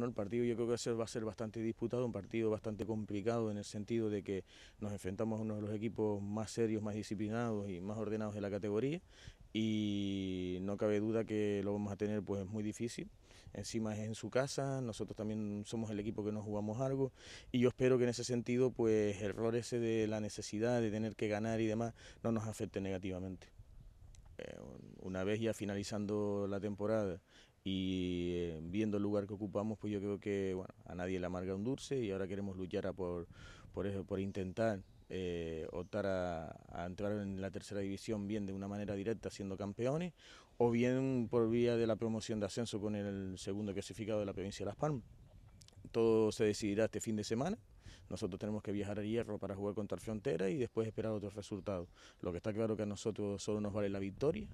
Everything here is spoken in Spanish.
El partido yo creo que va a ser bastante disputado, un partido bastante complicado en el sentido de que nos enfrentamos a uno de los equipos más serios, más disciplinados y más ordenados de la categoría y no cabe duda que lo vamos a tener pues muy difícil. Encima es en su casa, nosotros también somos el equipo que nos jugamos algo y yo espero que en ese sentido pues error ese de la necesidad de tener que ganar y demás no nos afecte negativamente. Eh, una vez ya finalizando la temporada y eh, viendo el lugar que ocupamos, pues yo creo que a nadie le amarga un dulce y ahora queremos luchar por, por, eso, por intentar eh, optar a, entrar en la tercera división bien de una manera directa siendo campeones o bien por vía de la promoción de ascenso con el segundo clasificado de la provincia de Las Palmas todo se decidirá este fin de semana. Nosotros tenemos que viajar a Hierro para jugar contra Frontera y después esperar otros resultados. Lo que está claro que a nosotros solo nos vale la victoria.